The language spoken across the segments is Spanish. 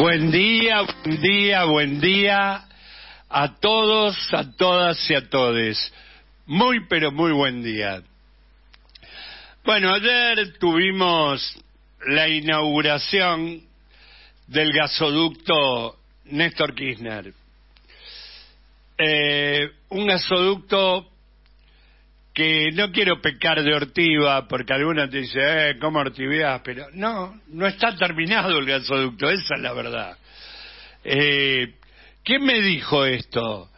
Buen día, buen día, buen día a todos, a todas y a todes. Muy, pero muy buen día. Bueno, ayer tuvimos la inauguración del gasoducto Néstor Kirchner. Eh, un gasoducto no quiero pecar de Ortiva, porque algunos te dice eh, ¿cómo ortivías? Pero no, no está terminado el gasoducto, esa es la verdad. Eh, ¿Quién me dijo esto?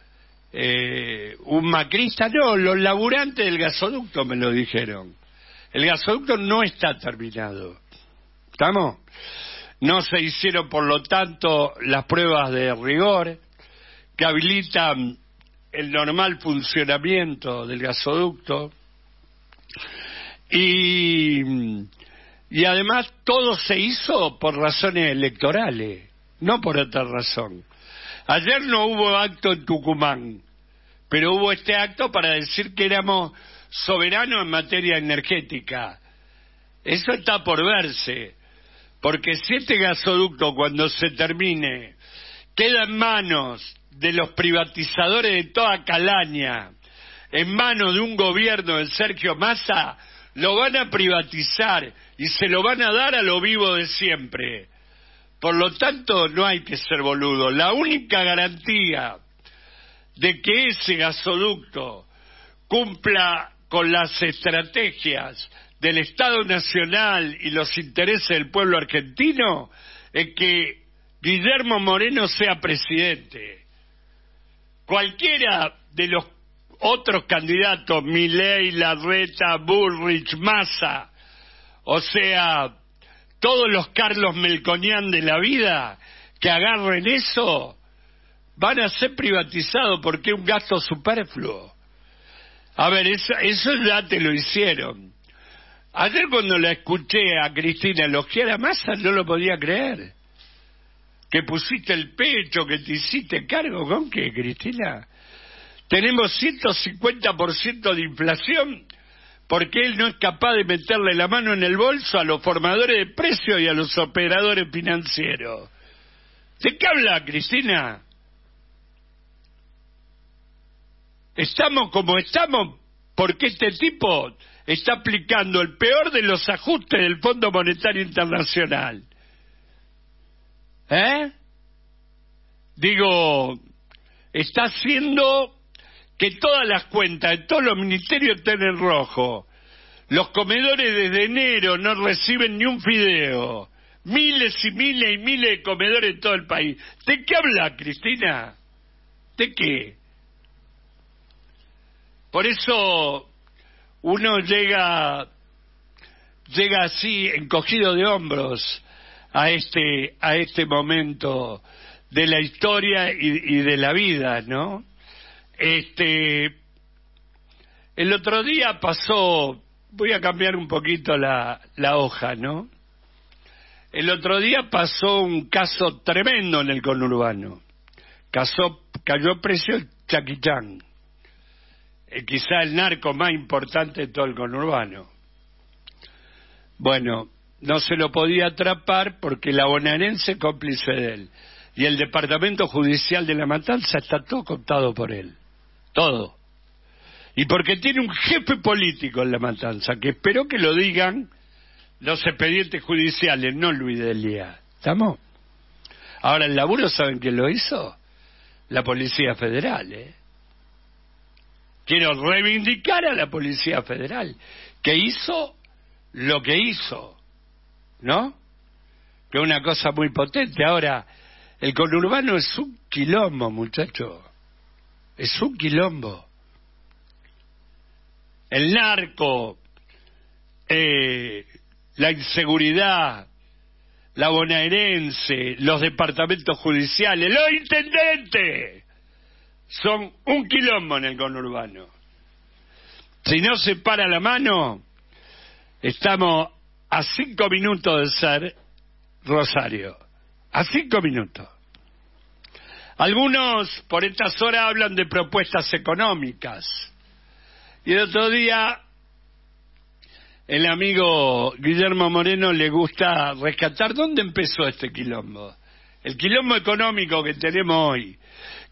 Eh, ¿Un macrista? No, los laburantes del gasoducto me lo dijeron. El gasoducto no está terminado. ¿Estamos? No se hicieron, por lo tanto, las pruebas de rigor que habilitan el normal funcionamiento del gasoducto y, y además todo se hizo por razones electorales, no por otra razón. Ayer no hubo acto en Tucumán, pero hubo este acto para decir que éramos soberanos en materia energética. Eso está por verse, porque si este gasoducto cuando se termine queda en manos de los privatizadores de toda calaña en manos de un gobierno del Sergio Massa, lo van a privatizar y se lo van a dar a lo vivo de siempre. Por lo tanto, no hay que ser boludo. La única garantía de que ese gasoducto cumpla con las estrategias del Estado Nacional y los intereses del pueblo argentino es que Guillermo Moreno sea presidente cualquiera de los otros candidatos, Milei, Larreta, Burrich, Massa, o sea, todos los Carlos Melconian de la vida que agarren eso, van a ser privatizados porque es un gasto superfluo. A ver, eso, eso ya te lo hicieron. Ayer cuando la escuché a Cristina elogiar a Massa no lo podía creer que pusiste el pecho, que te hiciste cargo. ¿Con qué, Cristina? Tenemos 150% de inflación porque él no es capaz de meterle la mano en el bolso a los formadores de precios y a los operadores financieros. ¿De qué habla, Cristina? Estamos como estamos porque este tipo está aplicando el peor de los ajustes del Fondo Monetario Internacional. ¿Eh? Digo, está haciendo que todas las cuentas de todos los ministerios estén en rojo. Los comedores desde enero no reciben ni un fideo. Miles y miles y miles de comedores en todo el país. ¿De qué habla, Cristina? ¿De qué? Por eso uno llega llega así encogido de hombros a este, a este momento de la historia y, de la vida, ¿no? Este, el otro día pasó, voy a cambiar un poquito la, hoja, ¿no? El otro día pasó un caso tremendo en el conurbano. cayó precio el Chaquichán, eh, quizá el narco más importante de todo el conurbano. Bueno, no se lo podía atrapar porque la bonaerense cómplice de él. Y el departamento judicial de la matanza está todo contado por él. Todo. Y porque tiene un jefe político en la matanza, que espero que lo digan los expedientes judiciales, no Luis Delia. ¿Estamos? Ahora, el laburo, ¿saben quién lo hizo? La Policía Federal, ¿eh? Quiero reivindicar a la Policía Federal, que hizo lo que hizo. ¿no? Que es una cosa muy potente. Ahora, el conurbano es un quilombo, muchacho. Es un quilombo. El narco, eh, la inseguridad, la bonaerense, los departamentos judiciales, los intendentes, son un quilombo en el conurbano. Si no se para la mano, estamos a cinco minutos de ser Rosario. A cinco minutos. Algunos por estas horas hablan de propuestas económicas. Y el otro día el amigo Guillermo Moreno le gusta rescatar dónde empezó este quilombo. El quilombo económico que tenemos hoy,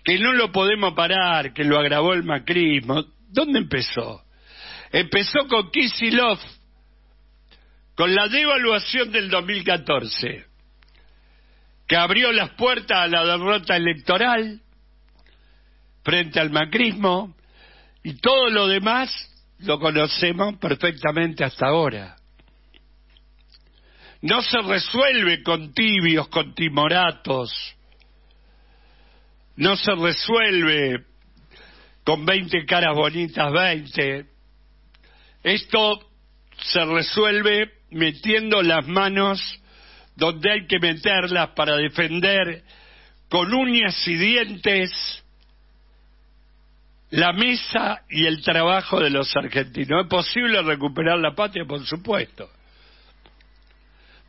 que no lo podemos parar, que lo agravó el macrismo, ¿dónde empezó? Empezó con Kisilov con la devaluación del 2014, que abrió las puertas a la derrota electoral frente al macrismo, y todo lo demás lo conocemos perfectamente hasta ahora. No se resuelve con tibios, con timoratos. No se resuelve con 20 caras bonitas, 20. Esto se resuelve metiendo las manos donde hay que meterlas para defender con uñas y dientes la mesa y el trabajo de los argentinos. ¿Es posible recuperar la patria? Por supuesto.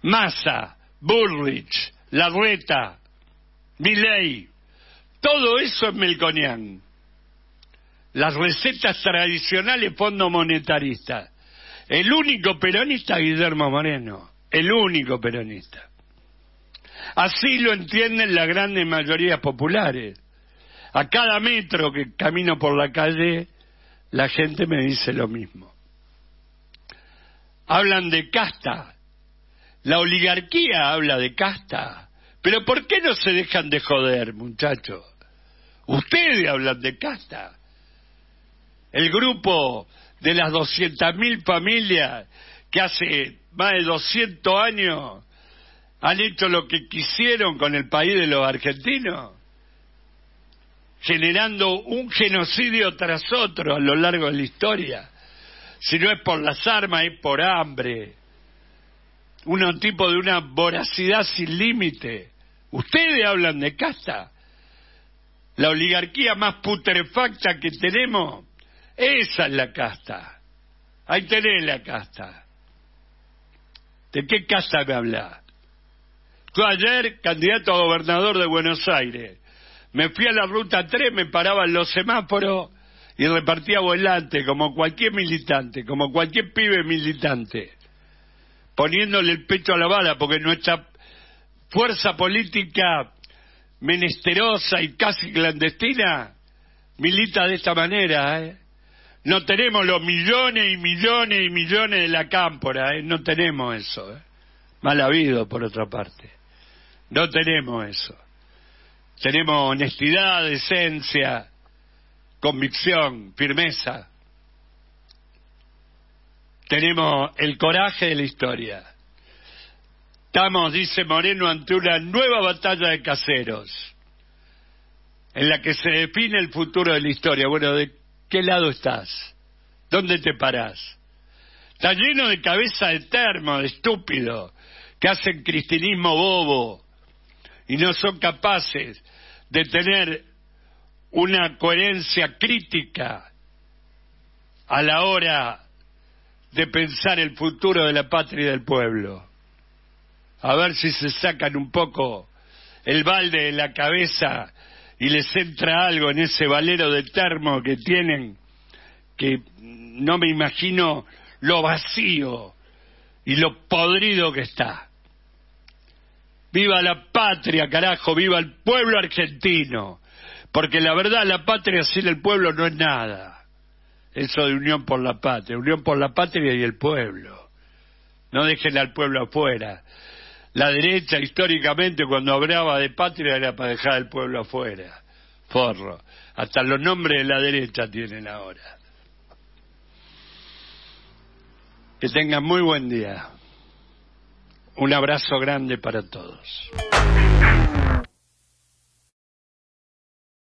Massa, Burrich, Larreta, Milley, todo eso es melconián. Las recetas tradicionales fondo monetarista. El único peronista Guillermo Moreno, el único peronista. Así lo entienden las grandes mayorías populares. A cada metro que camino por la calle, la gente me dice lo mismo. Hablan de casta. La oligarquía habla de casta. Pero ¿por qué no se dejan de joder, muchachos? Ustedes hablan de casta. El grupo de las 200.000 familias que hace más de 200 años han hecho lo que quisieron con el país de los argentinos, generando un genocidio tras otro a lo largo de la historia. Si no es por las armas, es por hambre. Un tipo de una voracidad sin límite. Ustedes hablan de casta. La oligarquía más putrefacta que tenemos esa es la casta. Ahí tenés la casta. ¿De qué casta me habla? Yo ayer, candidato a gobernador de Buenos Aires, me fui a la ruta 3, me paraba en los semáforos y repartía volante como cualquier militante, como cualquier pibe militante, poniéndole el pecho a la bala porque nuestra fuerza política menesterosa y casi clandestina milita de esta manera, ¿eh? No tenemos los millones y millones y millones de la cámpora, ¿eh? no tenemos eso. ¿eh? Mal habido, por otra parte. No tenemos eso. Tenemos honestidad, decencia, convicción, firmeza. Tenemos el coraje de la historia. Estamos, dice Moreno, ante una nueva batalla de caseros, en la que se define el futuro de la historia. Bueno, ¿de qué lado estás, dónde te parás. Está lleno de cabeza de termo, de estúpido, que hacen cristinismo bobo y no son capaces de tener una coherencia crítica a la hora de pensar el futuro de la patria y del pueblo. A ver si se sacan un poco el balde de la cabeza y les entra algo en ese valero de termo que tienen, que no me imagino lo vacío y lo podrido que está. Viva la patria, carajo, viva el pueblo argentino, porque la verdad la patria sin el pueblo no es nada. Eso de unión por la patria, unión por la patria y el pueblo. No dejen al pueblo afuera. La derecha históricamente cuando hablaba de patria era para dejar al pueblo afuera. Forro. Hasta los nombres de la derecha tienen ahora. Que tengan muy buen día. Un abrazo grande para todos.